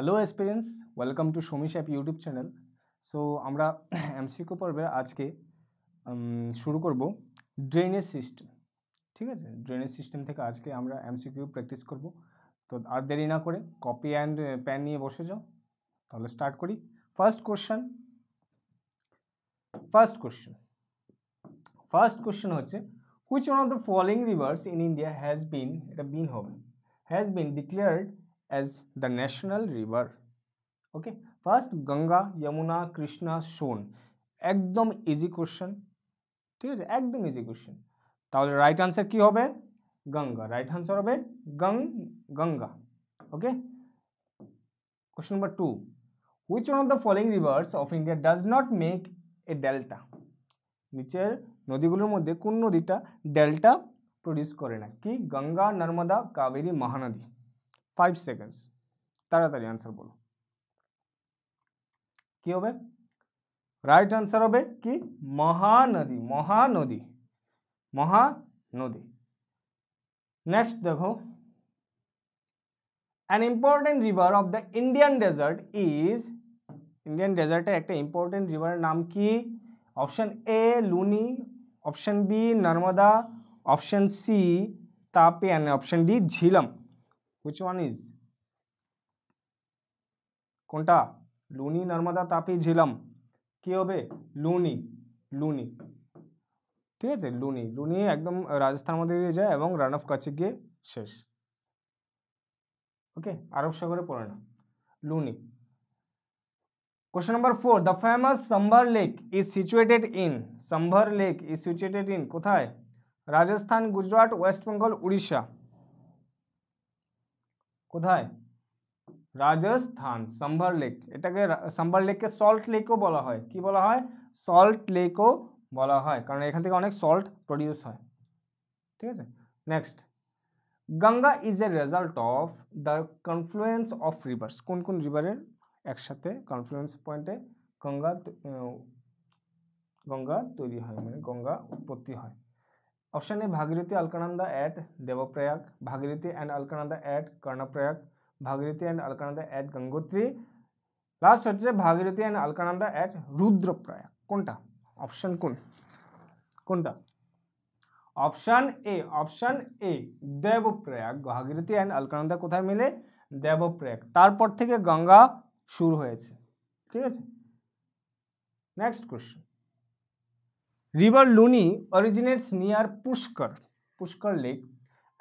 Hello experience welcome to Samish app YouTube channel so আমরা MCQ পর্বে আজকে শুরু করব ড্রেনেজ সিস্টেম ঠিক আছে ড্রেনেজ সিস্টেম থেকে আজকে আমরা এমসিকিউ প্র্যাকটিস করব তো আর দেরি না করে কপি অ্যান্ড প্যান নিয়ে বসে যাও তাহলে স্টার্ট করি first question first question first question হচ্ছে which one of the following rivers in India has been এটা বিন হবে has been declared as the national river okay first ganga yamuna krishna Son একদম easy question ঠিক আছে একদম easy question তাহলে right answer কি হবে গঙ্গা রাইট আনসার হবে গং Ganga okay question number two which one of the following rivers of India does not make a delta নিচের নদীগুলোর মধ্যে কোন নদীটা ডেল্টা প্রডিউস করে না কি গঙ্গা নর্মদা কাবেরী মহানদী ফাইভ সেকেন্ডস তাড়াতাড়ি আনসার বলো কি হবে রাইট আনসার হবে কি মহানদী মহানদী মহানদী নেক্সট দেখো an important river of the Indian desert is Indian ডেজার্টের একটা ইম্পর্টেন্ট রিভারের নাম কি option A Luni option B Narmada option C Tapi and option D Jhelum which one is কোনটা লুনি নর্মদা তাপি ঝিলাম কি হবে লুনি লুনি ঠিক আছে লুনি লুনি একদম রাজস্থান মধ্যে দিয়ে যায় এবং রান অফ কাছে গিয়ে শেষ ওকে আরব সাগরে পড়ে না Luni question number four the famous Sambar lake is situated in Sambar lake is situated in কোথায় রাজস্থান গুজরাট ওয়েস্ট বেঙ্গল উড়িষ্যা কোথায় রাজস্থান সাম্বার লেক এটাকে সাম্বার লেককে সল্ট লেকও বলা হয় কি বলা হয় সল্ট লেকও বলা হয় কারণ এখান থেকে অনেক সল্ট প্রডিউস হয় ঠিক আছে next Ganga is a result of the confluence of rivers কোন কোন রিভারের একসাথে কনফ্লুয়েন্স পয়েন্টে গঙ্গা গঙ্গা তৈরি হয় মানে গঙ্গা উৎপত্তি হয় option A Bhagirathi Alaknanda at Devprayag Bhagirathi and Alaknanda at Karnaprayag Bhagirathi and Alaknanda at Gangotri last হচ্ছে ভাগীরথী অ্যান্ড আলকানন্দা অ্যাট রুদ্রপ্রয়াগ কোনটা অপশান কোন কোনটা option A option A Devprayag Bhagirathi and Alaknanda কোথায় মিলে দেবপ্রয়াগ তারপর থেকে গঙ্গা শুরু হয়েছে ঠিক আছে next question river luni originates near pushkar pushkar lake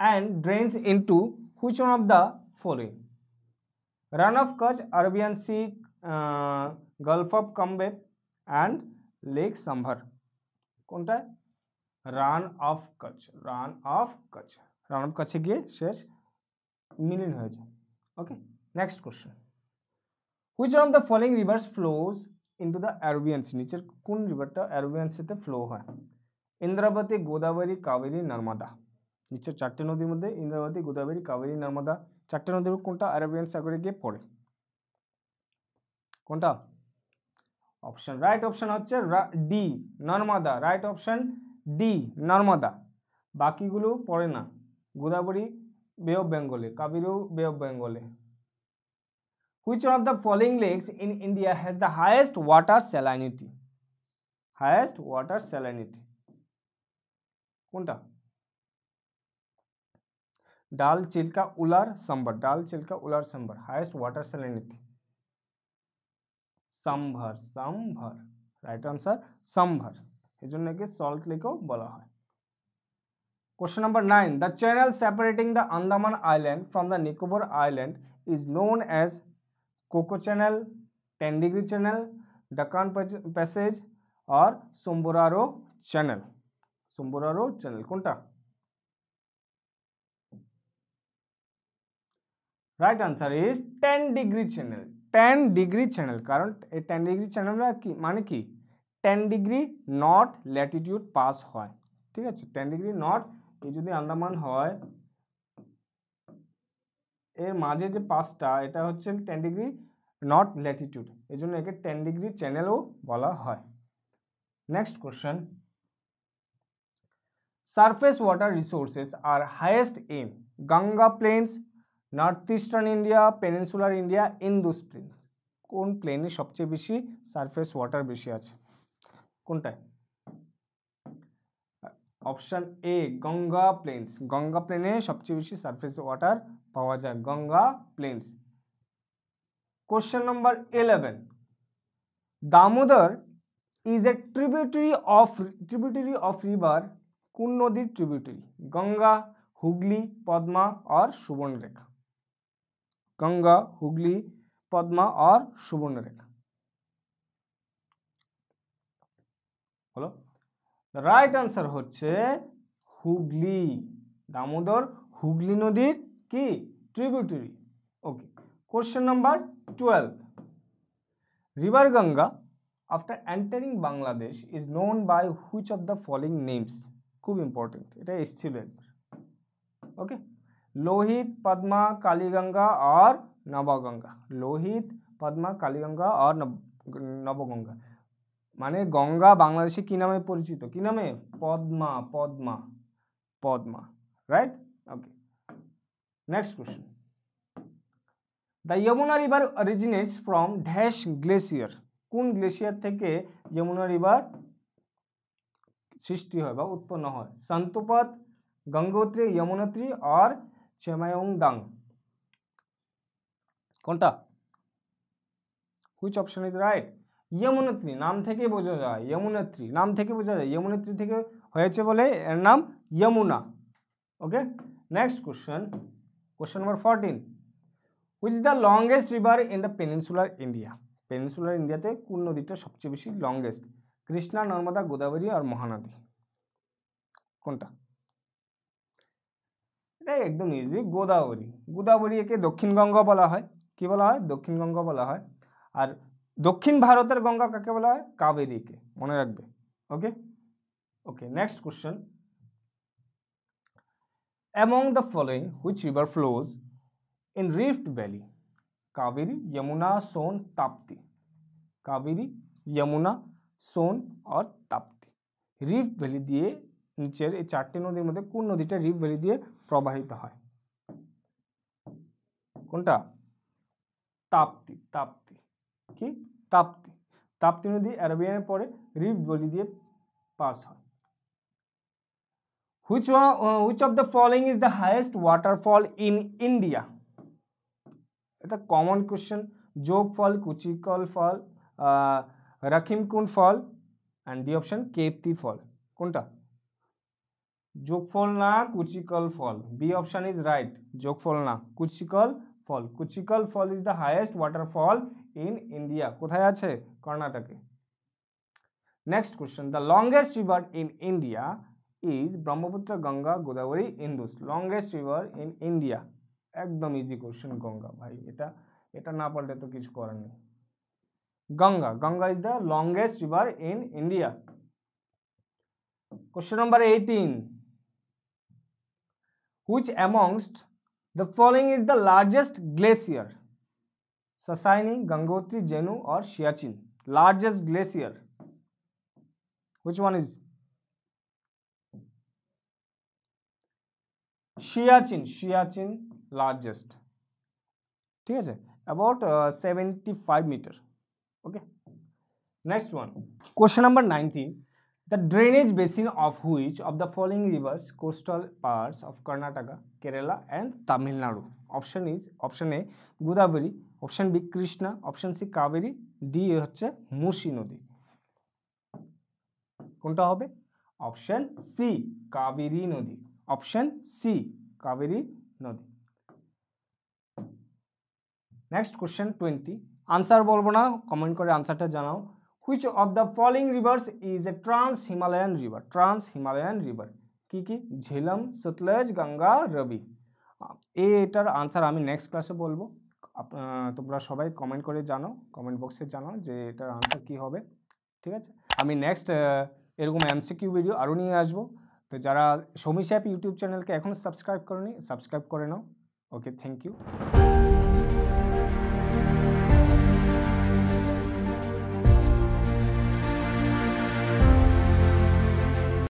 and drains into which one of the following run of kutch arabian sea uh, gulf of kambeb and lake sambar কোনটা run of Kutch run of Kutch run of কচে গিয়ে শেষ মিলিন হয়েছে okay next question which of the following rivers flows into the Arabian নিচের কোন রিভারটা Arabian flow হয় ইন্দ্রাবতী গোদাবরী কাবেরী নর্মদা নিচের চারটে নদীর মধ্যে ইন্দ্রাবতী গোদাবরী কাবেরী নর্মদা চারটে নদীর কোনটা অ্যারোবিয়ান সাগরে গিয়ে পড়ে কোনটা অপশন রাইট অপশন হচ্ছে D Narmada right option D Narmada বাকিগুলো পড়ে না গোদাবরী বে অফ বেঙ্গলে কাবেরীও বে অফ বেঙ্গলে which one of the following lakes in India has the highest water salinity? Highest water salinity. Kunta. डाल चिल्का उलार संभर डाल चिल्का उलार संभर हाईएस्ट वाटर सैलिनिटी संभर संभर राइट आंसर संभर এই জন্য কি সল্ট লেকও বলা হয় question number nine the channel separating the Andaman island from the Nicobar island is known as Coco channel ten degree channel Duncan passage और सोमबुरारो चैनल सोमबुरारो चैनल कुंटा right answer is ten degree channel ten degree channel कारण ten degree channel मान कि ten degree north latitude pass है ठीक है अच्छा, ten degree not ये जो आंदामान है এর মাঝে যে পাঁচটা এটা হচ্ছে টেন ডিগ্রি নর্থ ল্যাটিটিউড এই জন্য একে টেন ডিগ্রি চ্যানেলও বলা হয় next question surface water resources are highest in Ganga plains north eastern India peninsular India Indus plain কোন প্লেনে সবচেয়ে বেশি সারফেস ওয়াটার বেশি আছে কোনটায় option A Ganga plains Ganga প্লেনে সবচেয়ে বেশি সারফেস ওয়াটার পাওয়া যায় Ganga plains question number eleven Damodar is a tributary of tributary of river কোন নদীর ট্রিবিউটারি গঙ্গা হুগলি পদ্মা আর সুবর্ণরেখা গঙ্গা হুগলি পদ্মা আর সুবর্ণরেখা হলো রাইট আনসার হচ্ছে হুগলি দামোদর হুগলি নদীর কি tributary okay question number twelve river Ganga after entering Bangladesh is known by which of the following names খুব ইম্পর্টেন্ট এটা এসছিল ওকে লোহিত পদ্মা কালীগঙ্গা আর নবগঙ্গা লোহিত পদ্মা কালীগঙ্গা আর নবগঙ্গা মানে গঙ্গা বাংলাদেশে কী নামে পরিচিত কী নামে Padma Padma Padma right okay next question the Yamuna river originates from dash glacier কোন গ্লেসিয়ার থেকে যমুনা রিভার সৃষ্টি হয় বা উৎপন্ন হয় সন্তপথ গঙ্গোত্রী যমুনাত্রী আর দাং কোনটা which option is right Yamunotri নাম থেকে বোঝা যায় যমুনেত্রী নাম থেকে বোঝা যায় যমুনেত্রী থেকে হয়েছে বলে এর নাম Yamuna okay next question question number fourteen which the longest river in the peninsular India peninsular ইন্ডিয়াতে কোন নদীটা সবচেয়ে বেশি লংগেস্ট কৃষ্ণা নর্মদা গোদাবরী আর মহানদী কোনটা এটা একদম ইজি গোদাবরী গোদাবরী একে দক্ষিণ গঙ্গা বলা হয় কি বলা হয় দক্ষিণ গঙ্গা বলা হয় আর দক্ষিণ ভারতের গঙ্গা কাকে বলা হয় কাবেরীকে মনে রাখবে okay okay next question among the following which river flows in rift valley Kaveri Yamuna Son Tapti Kaveri Yamuna Son আর তাপ্তি রিফ্ট ভ্যালি দিয়ে নিচের এই চারটি নদীর মধ্যে কোন নদীটা রিফ ভ্যালি দিয়ে প্রবাহিত হয় কোনটা তাপ্তি তাপ্তি কি তাপ্তি তাপ্তি নদী অ্যারাবিয়ানের পরে রিফ্ট বলি দিয়ে পাস হয় which one uh, which of the following is the highest waterfall in india it's a common question jog fall kuchikal fall uh, rakhimkund fall and the option kepti fall কোনটা যোগফল না Kunchikal fall B option is right Jog fall না Kunchikal fall Kunchikal fall is the highest fall in India কোথায় আছে কর্ণাটকে next question the longest river in India is Brahmaputra Ganga Godavari Indus longest river in India একদম easy question Ganga ভাই এটা এটা না পারলে তো কিছু করার নেই Ganga Ganga is the longest river in India question number eighteen which amongst The following is the largest glacier. Sasaini, Gangotri, Jenu or Shiachin. Largest glacier. Which one is? Shiachin. Shiachin largest. Okay. About uh, seventy-five seventy Okay. Next one. Question number nineteen. The drainage basin of which of the following rivers coastal parts of Karnataka, Kerala and Tamil Nadu? Option is option A Godavari, option B Krishna, option C Kaveri, D হচ্ছে nodi নদী hobe option c kaveri nodi option c kaveri nodi next question 20 answer bolbo na comment kore answer ta janao which of the following rivers is a trans Himalayan river trans Himalayan river কি কি ঝিলম সতলেজ গঙ্গা রবি এটার answer আমি next ক্লাসে বলবো তোমরা সবাই comment করে জানো কমেন্ট বক্সে জানাও যে এটার আনসার কি হবে ঠিক আছে আমি নেক্সট এরকম এমসিকিউ ভিডিও আরও নিয়ে আসবো তো যারা সমীশ অ্যাপ ইউটিউব চ্যানেলকে এখন সাবস্ক্রাইব করনি সাবস্ক্রাইব করে নাও ওকে থ্যাংক ইউ